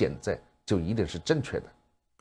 现在就一定是正确的。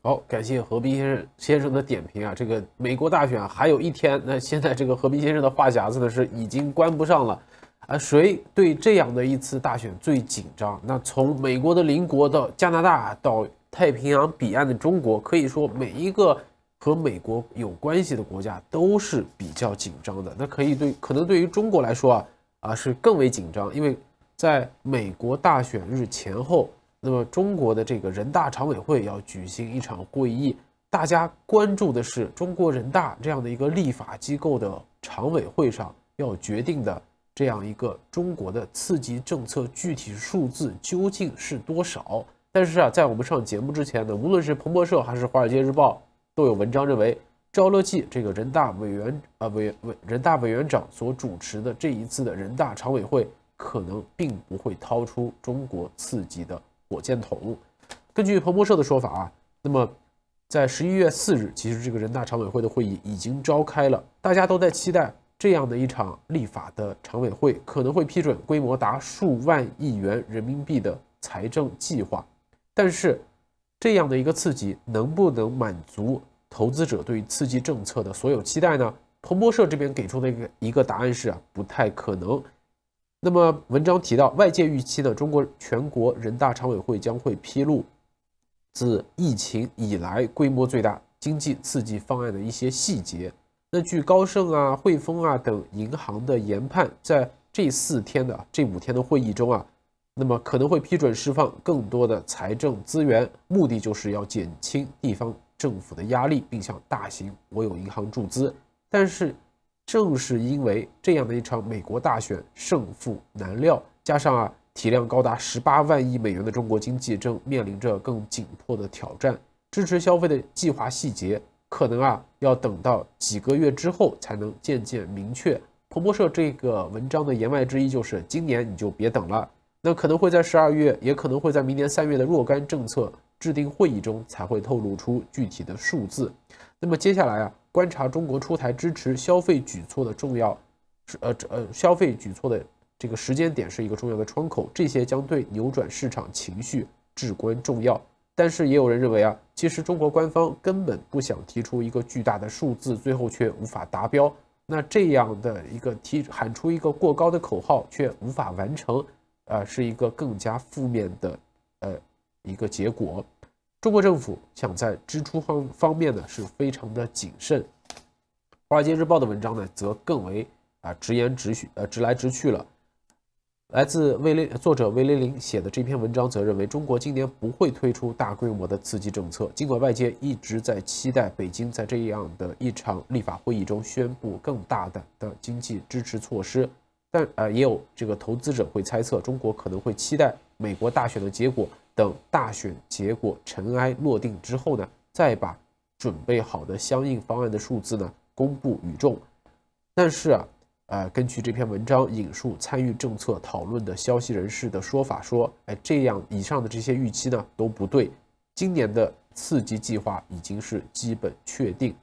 好，感谢何斌先生先生的点评啊！这个美国大选还有一天，那现在这个何斌先生的话匣子呢是已经关不上了啊！谁对这样的一次大选最紧张？那从美国的邻国到加拿大，到太平洋彼岸的中国，可以说每一个和美国有关系的国家都是比较紧张的。那可以对，可能对于中国来说啊啊是更为紧张，因为在美国大选日前后。那么中国的这个人大常委会要举行一场会议，大家关注的是中国人大这样的一个立法机构的常委会上要决定的这样一个中国的刺激政策具体数字究竟是多少？但是啊，在我们上节目之前呢，无论是彭博社还是华尔街日报都有文章认为，赵乐际这个人大委员啊委员委人大委员长所主持的这一次的人大常委会可能并不会掏出中国刺激的。火箭筒，根据彭博社的说法啊，那么在十一月四日，其实这个人大常委会的会议已经召开了，大家都在期待这样的一场立法的常委会可能会批准规模达数万亿元人民币的财政计划。但是，这样的一个刺激能不能满足投资者对刺激政策的所有期待呢？彭博社这边给出的一个一个答案是啊，不太可能。那么文章提到，外界预期呢，中国全国人大常委会将会披露自疫情以来规模最大经济刺激方案的一些细节。那据高盛啊、汇丰啊等银行的研判，在这四天的这五天的会议中啊，那么可能会批准释放更多的财政资源，目的就是要减轻地方政府的压力，并向大型国有银行注资。但是，正是因为这样的一场美国大选胜负难料，加上啊体量高达十八万亿美元的中国经济正面临着更紧迫的挑战，支持消费的计划细节可能啊要等到几个月之后才能渐渐明确。彭博社这个文章的言外之意就是今年你就别等了，那可能会在十二月，也可能会在明年三月的若干政策制定会议中才会透露出具体的数字。那么接下来啊。观察中国出台支持消费举措的重要是呃呃消费举措的这个时间点是一个重要的窗口，这些将对扭转市场情绪至关重要。但是也有人认为啊，其实中国官方根本不想提出一个巨大的数字，最后却无法达标。那这样的一个提喊出一个过高的口号却无法完成，呃，是一个更加负面的呃一个结果。中国政府想在支出方方面呢，是非常的谨慎。华尔街日报的文章呢，则更为啊直言直许，呃直来直去了。来自威廉作者威廉林写的这篇文章则认为，中国今年不会推出大规模的刺激政策。尽管外界一直在期待北京在这样的一场立法会议中宣布更大胆的经济支持措施，但呃也有这个投资者会猜测，中国可能会期待美国大选的结果。等大选结果尘埃落定之后呢，再把准备好的相应方案的数字呢公布于众。但是啊，呃，根据这篇文章引述参与政策讨论的消息人士的说法说，哎，这样以上的这些预期呢都不对，今年的刺激计划已经是基本确定，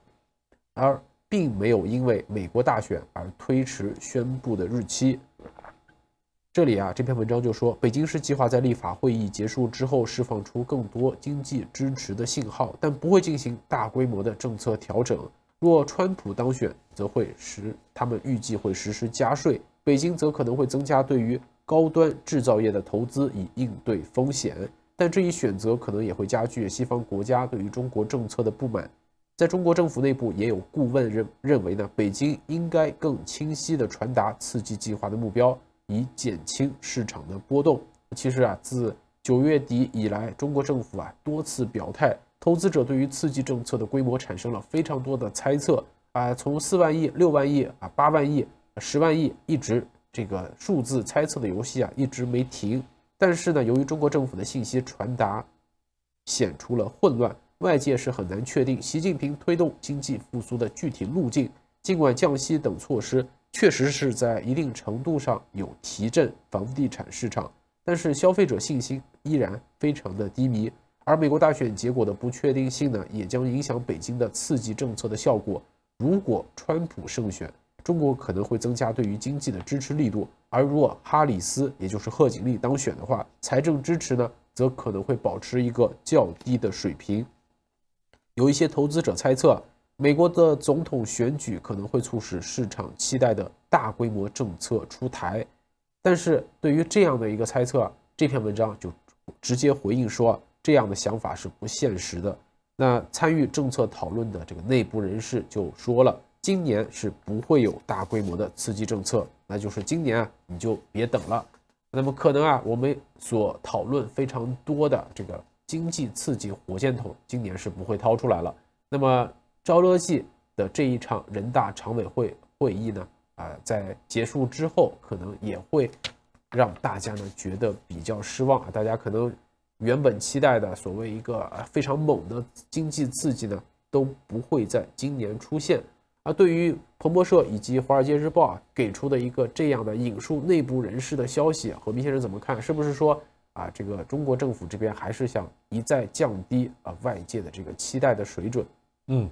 而并没有因为美国大选而推迟宣布的日期。这里啊，这篇文章就说，北京市计划在立法会议结束之后释放出更多经济支持的信号，但不会进行大规模的政策调整。若川普当选，则会实他们预计会实施加税，北京则可能会增加对于高端制造业的投资以应对风险。但这一选择可能也会加剧西方国家对于中国政策的不满。在中国政府内部也有顾问认认为呢，北京应该更清晰地传达刺激计划的目标。以减轻市场的波动。其实啊，自九月底以来，中国政府啊多次表态，投资者对于刺激政策的规模产生了非常多的猜测啊，从四万亿、六万亿啊、八万亿、十万亿，一直这个数字猜测的游戏啊一直没停。但是呢，由于中国政府的信息传达显出了混乱，外界是很难确定习近平推动经济复苏的具体路径。尽管降息等措施。确实是在一定程度上有提振房地产市场，但是消费者信心依然非常的低迷。而美国大选结果的不确定性呢，也将影响北京的刺激政策的效果。如果川普胜选，中国可能会增加对于经济的支持力度；而如果哈里斯，也就是贺锦丽当选的话，财政支持呢，则可能会保持一个较低的水平。有一些投资者猜测。美国的总统选举可能会促使市场期待的大规模政策出台，但是对于这样的一个猜测，这篇文章就直接回应说这样的想法是不现实的。那参与政策讨论的这个内部人士就说了，今年是不会有大规模的刺激政策，那就是今年你就别等了。那么可能啊，我们所讨论非常多的这个经济刺激火箭筒今年是不会掏出来了。那么。昭乐际的这一场人大常委会会议呢，啊，在结束之后，可能也会让大家呢觉得比较失望啊。大家可能原本期待的所谓一个非常猛的经济刺激呢，都不会在今年出现。而对于彭博社以及《华尔街日报》啊给出的一个这样的引述内部人士的消息，何斌先生怎么看？是不是说啊，这个中国政府这边还是想一再降低啊外界的这个期待的水准？嗯，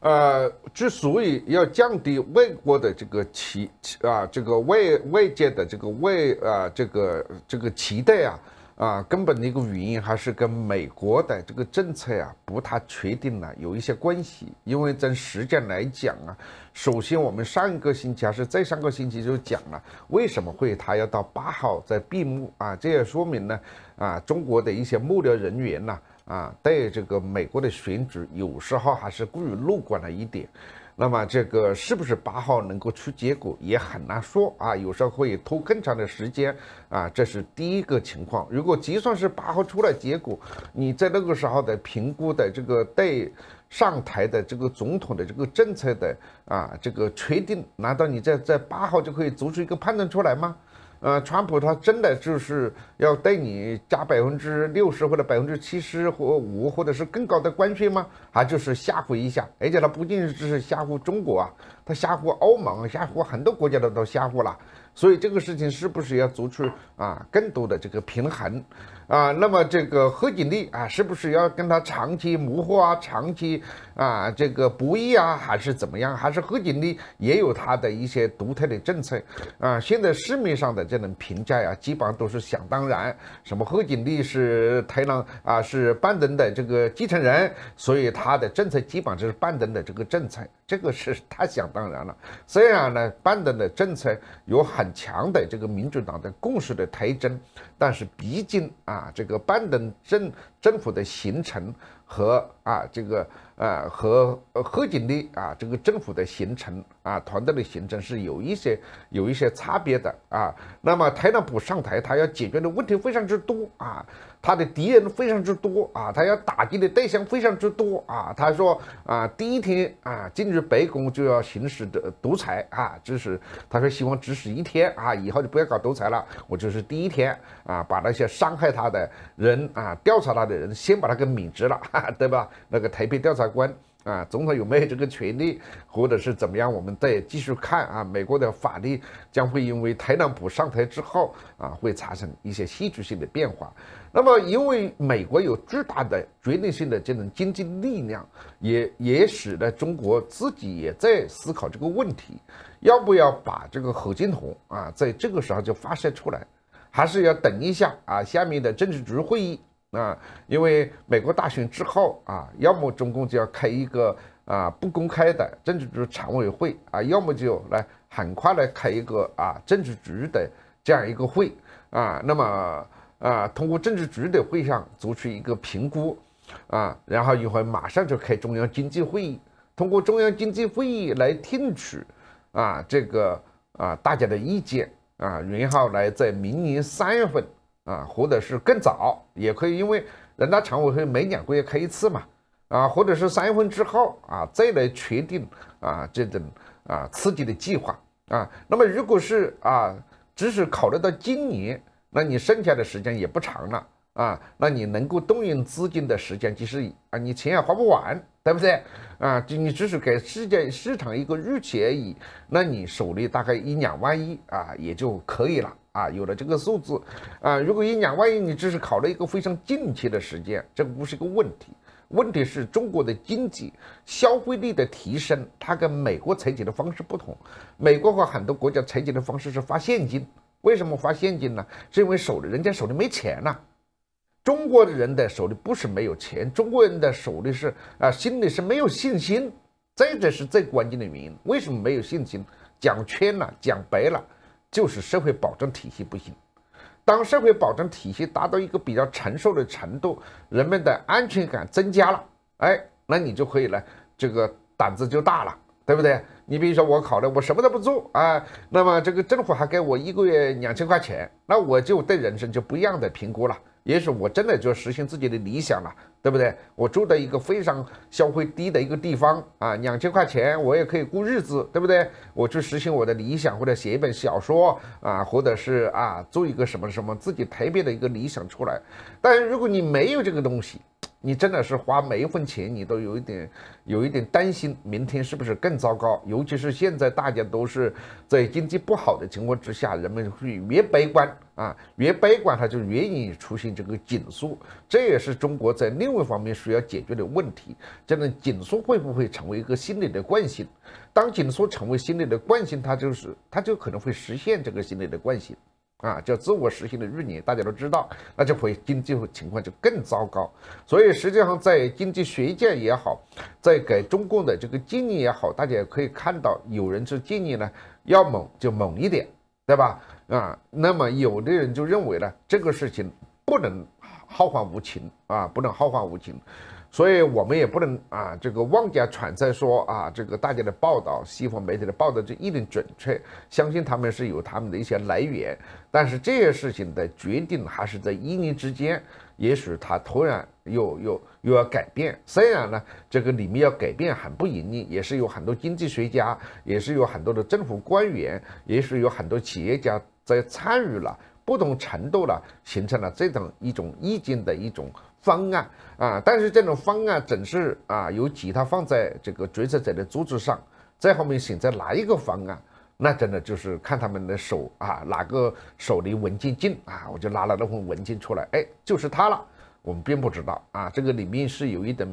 呃，之所以要降低外国的这个期啊，这个外外界的这个外啊，这个这个期待啊，啊，根本的一个原因还是跟美国的这个政策啊不太确定呢，有一些关系。因为在时间来讲啊，首先我们上一个星期还是再上个星期就讲了为什么会他要到八号再闭幕啊，这也说明呢，啊，中国的一些幕僚人员呐。啊，对这个美国的选举，有时候还是过于乐观了一点。那么这个是不是八号能够出结果也很难说啊，有时候会拖更长的时间啊，这是第一个情况。如果就算是八号出来结果，你在那个时候的评估的这个对上台的这个总统的这个政策的啊这个确定，难道你在在八号就可以做出一个判断出来吗？呃，川普他真的就是要对你加百分之六十或者百分之七十或五，或者是更高的关税吗？还就是吓唬一下？而且他不仅仅是吓唬中国啊。他吓唬欧盟，吓唬很多国家的都吓唬了，所以这个事情是不是要做出啊更多的这个平衡啊？那么这个贺锦丽啊，是不是要跟他长期磨合啊？长期啊这个博弈啊，还是怎么样？还是贺锦丽也有他的一些独特的政策啊？现在市面上的这种评价呀，基本上都是想当然，什么贺锦丽是特朗啊是拜登的这个继承人，所以他的政策基本上就是拜登的这个政策，这个是他想。当然了，虽然呢，拜登的政策有很强的这个民主党的共识的特征，但是毕竟啊，这个拜登政政府的形成。和啊，这个呃，和贺锦丽啊，这个政府的形成啊，团队的形成是有一些有一些差别的啊。那么特朗普上台，他要解决的问题非常之多啊，他的敌人非常之多啊，他要打击的对象非常之多啊。他说啊，第一天啊，进入白宫就要行使独独裁啊，就是他说希望只使一天啊，以后就不要搞独裁了。我就是第一天啊，把那些伤害他的人啊，调查他的人，先把他给免职了。啊，对吧？那个台北调查官啊，总统有没有这个权利，或者是怎么样？我们再继续看啊。美国的法律将会因为特朗普上台之后啊，会产生一些戏剧性的变化。那么，因为美国有巨大的决定性的这种经济力量，也也使得中国自己也在思考这个问题：要不要把这个核箭筒啊，在这个时候就发射出来，还是要等一下啊？下面的政治局会议。啊，因为美国大选之后啊，要么中共就要开一个啊不公开的政治局常委会啊，要么就来很快来开一个啊政治局的这样一个会啊，那么啊通过政治局的会上做出一个评估啊，然后一会马上就开中央经济会议，通过中央经济会议来听取啊这个啊大家的意见啊，然后来在明年三月份。啊，或者是更早也可以，因为人大常委会每两个月开一次嘛，啊，或者是三月份之后啊，再来确定啊这种啊刺激的计划啊。那么如果是啊，只是考虑到今年，那你剩下的时间也不长了啊，那你能够动用资金的时间就是啊，你钱也花不完，对不对？啊，就你只是给世界市场一个预期而已，那你手里大概一两万亿啊，也就可以了。啊，有了这个数字，啊，如果一两万亿，你只是考了一个非常近期的时间，这个不是一个问题。问题是中国的经济消费力的提升，它跟美国采取的方式不同。美国和很多国家采取的方式是发现金，为什么发现金呢？是因为手里人家手里没钱呐。中国人的手里不是没有钱，中国人的手里是啊，心里是没有信心，这才是最关键的原因。为什么没有信心？讲圈了，讲白了。就是社会保障体系不行。当社会保障体系达到一个比较承受的程度，人们的安全感增加了，哎，那你就可以呢，这个胆子就大了，对不对？你比如说我考虑我什么都不做啊，那么这个政府还给我一个月两千块钱，那我就对人生就不一样的评估了。也许我真的就实现自己的理想了，对不对？我住在一个非常消费低的一个地方啊，两千块钱我也可以过日子，对不对？我去实现我的理想，或者写一本小说啊，或者是啊，做一个什么什么自己特别的一个理想出来。但是如果你没有这个东西，你真的是花每一分钱，你都有一点，有一点担心，明天是不是更糟糕？尤其是现在大家都是在经济不好的情况之下，人们会越悲观啊，越悲观，他就越容易出现这个紧缩。这也是中国在另外方面需要解决的问题。这种紧缩会不会成为一个心理的惯性？当紧缩成为心理的惯性，它就是，它就可能会实现这个心理的惯性。啊，叫自我实现的预言，大家都知道，那就会经济情况就更糟糕。所以实际上，在经济学界也好，在给中共的这个建议也好，大家可以看到，有人是建议呢，要猛就猛一点，对吧？啊，那么有的人就认为呢，这个事情不能浩瀚无情啊，不能浩瀚无情。所以我们也不能啊，这个妄加揣测说啊，这个大家的报道、西方媒体的报道就一定准确。相信他们是有他们的一些来源，但是这些事情的决定还是在一年之间，也许他突然又又又要改变。虽然呢，这个里面要改变很不容易，也是有很多经济学家，也是有很多的政府官员，也许有很多企业家在参与了不同程度了形成了这种一种意见的一种。方案啊，但是这种方案总是啊，由其他放在这个决策者的桌子上，在后面选择哪一个方案，那真的就是看他们的手啊，哪个手离文件近啊，我就拿了那份文件出来，哎，就是它了。我们并不知道啊，这个里面是有一点，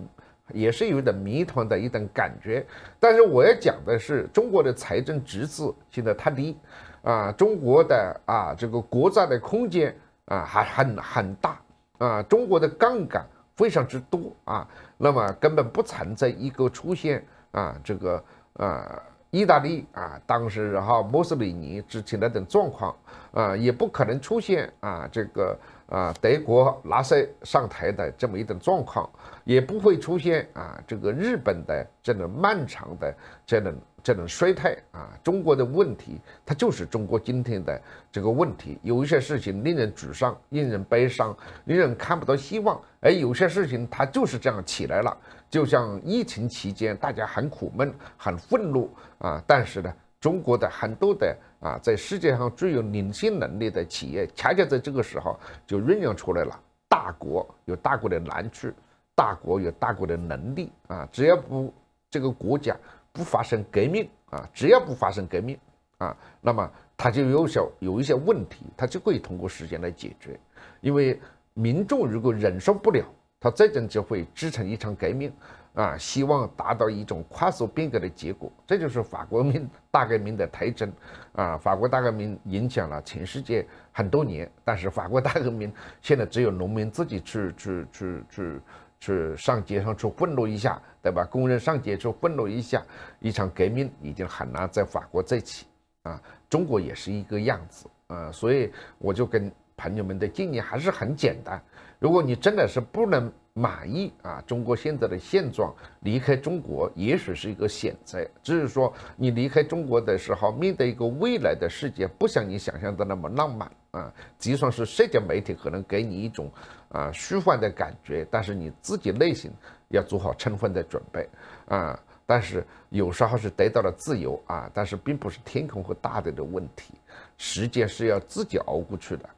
也是有一点谜团的一种感觉。但是我要讲的是，中国的财政赤字现在太低啊，中国的啊这个国债的空间啊还很很大。啊，中国的杠杆非常之多啊，那么根本不存在一个出现啊这个啊意大利啊当时然后墨索里尼之前那种状况啊，也不可能出现啊这个啊德国纳粹上台的这么一种状况，也不会出现啊这个日本的这种漫长的这种这种衰态啊，中国的问题，它就是中国今天的这个问题。有一些事情令人沮丧、令人悲伤、令人看不到希望，而有些事情它就是这样起来了。就像疫情期间，大家很苦闷、很愤怒啊，但是呢，中国的很多的啊，在世界上具有领先能力的企业，恰恰在这个时候就酝酿出来了。大国有大国的难处，大国有大国的能力啊，只要不这个国家。不发生革命啊，只要不发生革命啊，那么它就有小有一些问题，它就可以通过时间来解决。因为民众如果忍受不了，它最终就会支撑一场革命啊，希望达到一种快速变革的结果。这就是法国大革命的特征啊。法国大革命影响了全世界很多年，但是法国大革命现在只有农民自己去去去去。去上街上去混乱一下，对吧？工人上街去混乱一下，一场革命已经很难在法国再起，啊，中国也是一个样子，啊，所以我就跟朋友们的建议还是很简单。如果你真的是不能满意啊，中国现在的现状，离开中国也许是一个选择。只是说，你离开中国的时候，面对一个未来的世界，不像你想象的那么浪漫啊。就算是社交媒体可能给你一种啊虚幻的感觉，但是你自己内心要做好充分的准备啊。但是有时候是得到了自由啊，但是并不是天空和大地的问题，时间是要自己熬过去的。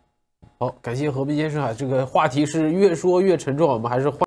好，感谢何斌先生啊，这个话题是越说越沉重，我们还是换。